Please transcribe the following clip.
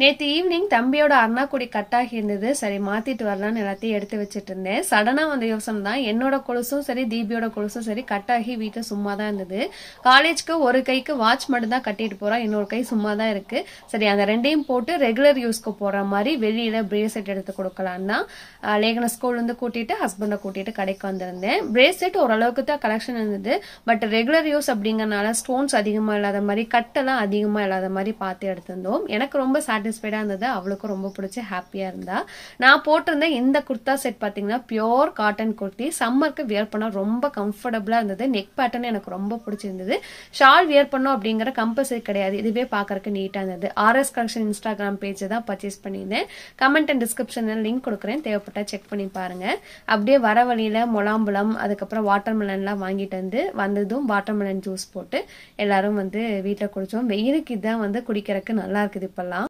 நேற்று ஈவினிங் தம்பியோட அருணாக்குடி கட்டாகி இருந்தது சரி மாற்றிட்டு வரலாம்னு எல்லாத்தையும் எடுத்து வச்சுட்டு இருந்தேன் சடனாக வந்த யோசனை தான் என்னோட கொலுசும் சரி தீபியோட கொலுசும் சரி கட்டாகி வீட்டில் சும்மா தான் இருந்தது காலேஜ்க்கு ஒரு கைக்கு வாட்ச் மட்டும் தான் கட்டிட்டு போகிறா இன்னொரு கை சும்மா தான் இருக்குது சரி அந்த ரெண்டையும் போட்டு ரெகுலர் யூஸ்க்கு போகிற மாதிரி வெளியில் பிரேஸ்லெட் எடுத்து கொடுக்கலான்னு தான் லேகன ஸ்கூல்லேருந்து கூட்டிகிட்டு ஹஸ்பண்டை கூட்டிகிட்டு கடைக்கு வந்திருந்தேன் பிரேஸ்லெட் ஓரளவுக்கு தான் கலெக்ஷன் இருந்தது பட் ரெகுலர் யூஸ் அப்படிங்கிறனால ஸ்டோன்ஸ் அதிகமாக இல்லாத மாதிரி கட்டெல்லாம் அதிகமாக இல்லாத மாதிரி பார்த்து எடுத்திருந்தோம் எனக்கு ரொம்ப சாட்டிஸ் சாட்டிஸ்ஃபைடாக இருந்தது அவளுக்கும் ரொம்ப பிடிச்சி ஹாப்பியாக இருந்தா நான் போட்டிருந்த இந்த குர்த்தா செட் பார்த்தீங்கன்னா பியோர் காட்டன் குர்த்தி சம்மருக்கு வியர் பண்ணால் ரொம்ப கம்ஃபர்டபுளாக இருந்தது நெக் பேட்டர்ன் எனக்கு ரொம்ப பிடிச்சிருந்தது ஷால் வியர் பண்ணோம் அப்படிங்கிற கம்பல்சரி கிடையாது இதுவே பார்க்கறக்கு நீட்டாக இருந்தது ஆர்எஸ் கலெக்ஷன் இன்ஸ்டாகிராம் பேஜ் தான் பர்ச்சேஸ் பண்ணியிருந்தேன் கமெண்ட் அண்ட் டிஸ்கிரிப்ஷனில் லிங்க் கொடுக்குறேன் தேவைப்பட்டால் செக் பண்ணி பாருங்கள் அப்படியே வர வழியில் முலாம்பழம் அதுக்கப்புறம் வாட்டர் மெலன்லாம் வாங்கிட்டு வந்து வந்ததும் வாட்டர் மெலன் ஜூஸ் போட்டு எல்லாரும் வந்து வீட்டில் குடித்தோம் வெயிலுக்கு இதுதான் வந்து குடிக்கிறதுக்கு நல்லா இருக்குது இப்போல்லாம்